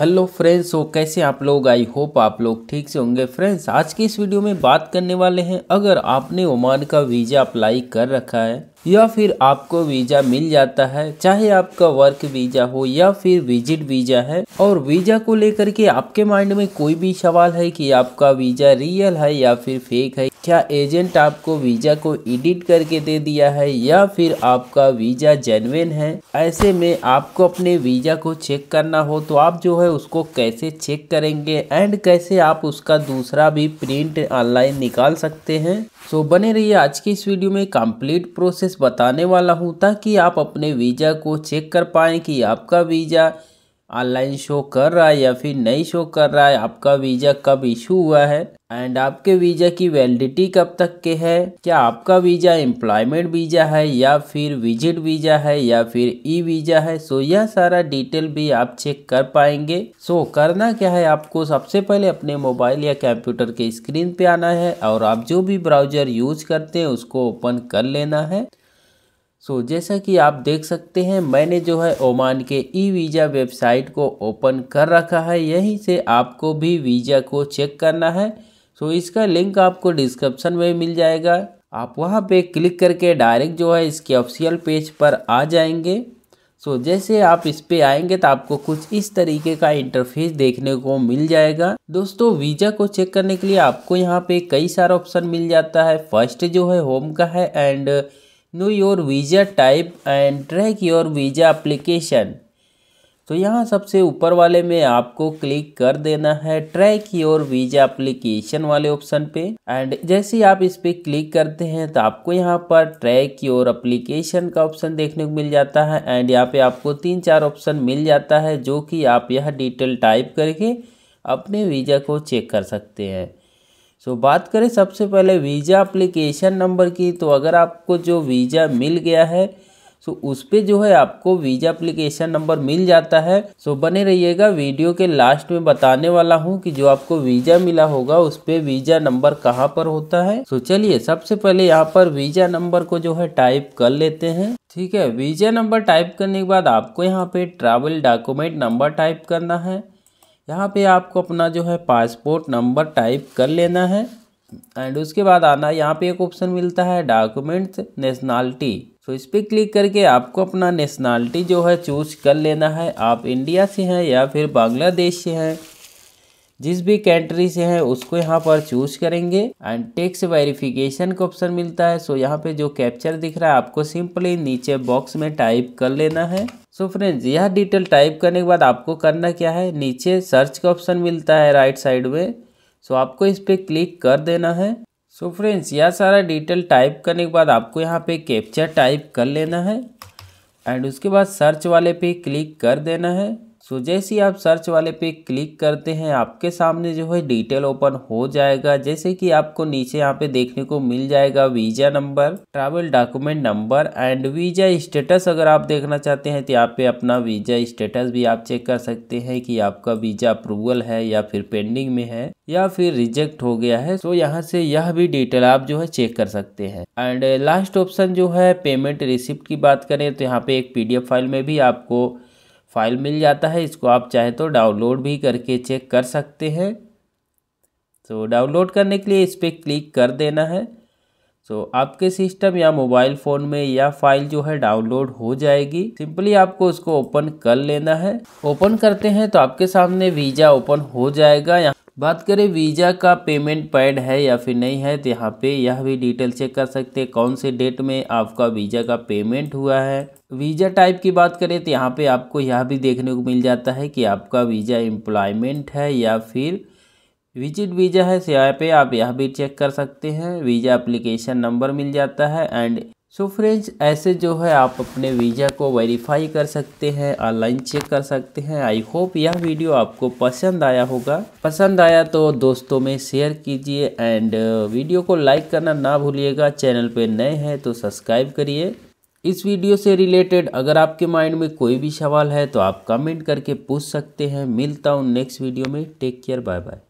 hello friends हो तो कैसे आप लोग आई होप आप लोग ठीक से होंगे फ्रेंड्स आज की इस वीडियो में बात करने वाले हैं अगर आपने ओमान का वीज़ा अप्लाई कर रखा है या फिर आपको वीज़ा मिल जाता है चाहे आपका वर्क वीज़ा हो या फिर विजिट वीज़ा है और वीज़ा को लेकर के आपके माइंड में कोई भी सवाल है कि आपका वीज़ा रियल है या फिर फेक है क्या एजेंट आपको वीज़ा को एडिट करके दे दिया है या फिर आपका वीज़ा जेनविन है ऐसे में आपको अपने वीज़ा को चेक करना हो तो आप जो है उसको कैसे चेक करेंगे एंड कैसे आप उसका दूसरा भी प्रिंट ऑनलाइन निकाल सकते हैं सो बने रहिए आज की इस वीडियो में कंप्लीट प्रोसेस बताने वाला हूँ ताकि आप अपने वीज़ा को चेक कर पाएँ कि आपका वीज़ा ऑनलाइन शो कर रहा है या फिर नहीं शो कर रहा है आपका वीज़ा कब इशू हुआ है एंड आपके वीज़ा की वैलिडिटी कब तक के है क्या आपका वीज़ा एम्प्लॉयमेंट वीज़ा है या फिर विजिट वीज़ा है या फिर ई वीज़ा है सो यह सारा डिटेल भी आप चेक कर पाएंगे सो करना क्या है आपको सबसे पहले अपने मोबाइल या कंप्यूटर के स्क्रीन पे आना है और आप जो भी ब्राउजर यूज करते हैं उसको ओपन कर लेना है सो so, जैसा कि आप देख सकते हैं मैंने जो है ओमान के ई वीज़ा वेबसाइट को ओपन कर रखा है यहीं से आपको भी वीज़ा को चेक करना है सो so, इसका लिंक आपको डिस्क्रिप्शन में मिल जाएगा आप वहां पे क्लिक करके डायरेक्ट जो है इसके ऑफिशियल पेज पर आ जाएंगे सो so, जैसे आप इस पे आएंगे तो आपको कुछ इस तरीके का इंटरफेस देखने को मिल जाएगा दोस्तों वीज़ा को चेक करने के लिए आपको यहाँ पे कई सारा ऑप्शन मिल जाता है फर्स्ट जो है होम का है and know your visa type and track your visa application तो यहाँ सबसे ऊपर वाले में आपको क्लिक कर देना है ट्रैक योर वीज़ा एप्लीकेशन वाले ऑप्शन पे एंड जैसे ही आप इस पर क्लिक करते हैं तो आपको यहाँ पर ट्रैक योर एप्लीकेशन का ऑप्शन देखने को मिल जाता है एंड यहाँ पे आपको तीन चार ऑप्शन मिल जाता है जो कि आप यह डिटेल टाइप करके अपने वीज़ा को चेक कर सकते हैं सो बात करें सबसे पहले वीज़ा अप्लीकेशन नंबर की तो अगर आपको जो वीज़ा मिल गया है सो उस पर जो है आपको वीज़ा अप्लीकेशन नंबर मिल जाता है सो बने रहिएगा वीडियो के लास्ट में बताने वाला हूँ कि जो आपको वीज़ा मिला होगा उस पर वीज़ा नंबर कहाँ पर होता है सो चलिए सबसे पहले यहाँ पर वीज़ा नंबर को जो है टाइप कर लेते हैं ठीक है वीज़ा नंबर टाइप करने के बाद आपको यहाँ पे ट्रैवल डॉक्यूमेंट नंबर टाइप करना है यहाँ पे आपको अपना जो है पासपोर्ट नंबर टाइप कर लेना है एंड उसके बाद आना यहाँ पे एक ऑप्शन मिलता है डॉक्यूमेंट्स नेशनलिटी तो इस पर क्लिक करके आपको अपना नेशनलिटी जो है चूज कर लेना है आप इंडिया से हैं या फिर बांग्लादेश से हैं जिस भी कंट्री से है उसको यहाँ पर चूज करेंगे एंड टेक्स वेरिफिकेशन का ऑप्शन मिलता है सो यहाँ पे जो कैप्चर दिख रहा है आपको सिंपली नीचे बॉक्स में टाइप कर लेना है सो फ्रेंड्स यह डिटेल टाइप करने के बाद आपको करना क्या है नीचे सर्च का ऑप्शन मिलता है राइट साइड में सो आपको इस पर क्लिक कर देना है सो फ्रेंड्स यह सारा डिटेल टाइप करने के बाद आपको यहाँ पे कैप्चर टाइप कर लेना है एंड उसके बाद सर्च वाले पे क्लिक कर देना है सो जैसे ही आप सर्च वाले पे क्लिक करते हैं आपके सामने जो है डिटेल ओपन हो जाएगा जैसे कि आपको नीचे यहाँ पे देखने को मिल जाएगा visa number travel document number and visa status अगर आप देखना चाहते हैं तो यहाँ पे अपना वीज़ा स्टेटस भी आप चेक कर सकते हैं कि आपका वीज़ा अप्रूवल है या फिर पेंडिंग में है या फिर रिजेक्ट हो गया है सो यहाँ से यह भी डिटेल आप जो है चेक कर सकते हैं एंड लास्ट ऑप्शन जो है पेमेंट रिसिप्ट की बात करें तो यहाँ पे एक पी फाइल में भी आपको फाइल मिल जाता है इसको आप चाहे तो डाउनलोड भी करके चेक कर सकते हैं तो डाउनलोड करने के लिए इस पर क्लिक कर देना है तो आपके सिस्टम या मोबाइल फ़ोन में यह फाइल जो है डाउनलोड हो जाएगी सिंपली आपको उसको ओपन कर लेना है ओपन करते हैं तो आपके सामने वीज़ा ओपन हो जाएगा यहाँ बात करें वीज़ा का पेमेंट पैड है या फिर नहीं है तो यहाँ पे यह भी डिटेल चेक कर सकते हैं कौन से डेट में आपका वीज़ा का पेमेंट हुआ है वीज़ा टाइप की बात करें तो यहाँ पे आपको यह भी देखने को मिल जाता है कि आपका वीज़ा एम्प्लॉयमेंट है या फिर विजिट वीज़ा है तो यहाँ पे आप यह भी चेक कर सकते हैं वीज़ा अप्लीकेशन नंबर मिल जाता है एंड सो फ्रेंड्स ऐसे जो है आप अपने वीज़ा को वेरीफाई कर सकते हैं ऑनलाइन चेक कर सकते हैं आई होप यह वीडियो आपको पसंद आया होगा पसंद आया तो दोस्तों में शेयर कीजिए एंड वीडियो uh, को लाइक करना ना भूलिएगा चैनल पे नए हैं तो सब्सक्राइब करिए इस वीडियो से रिलेटेड अगर आपके माइंड में कोई भी सवाल है तो आप कमेंट करके पूछ सकते हैं मिलता हूँ नेक्स्ट वीडियो में टेक केयर बाय बाय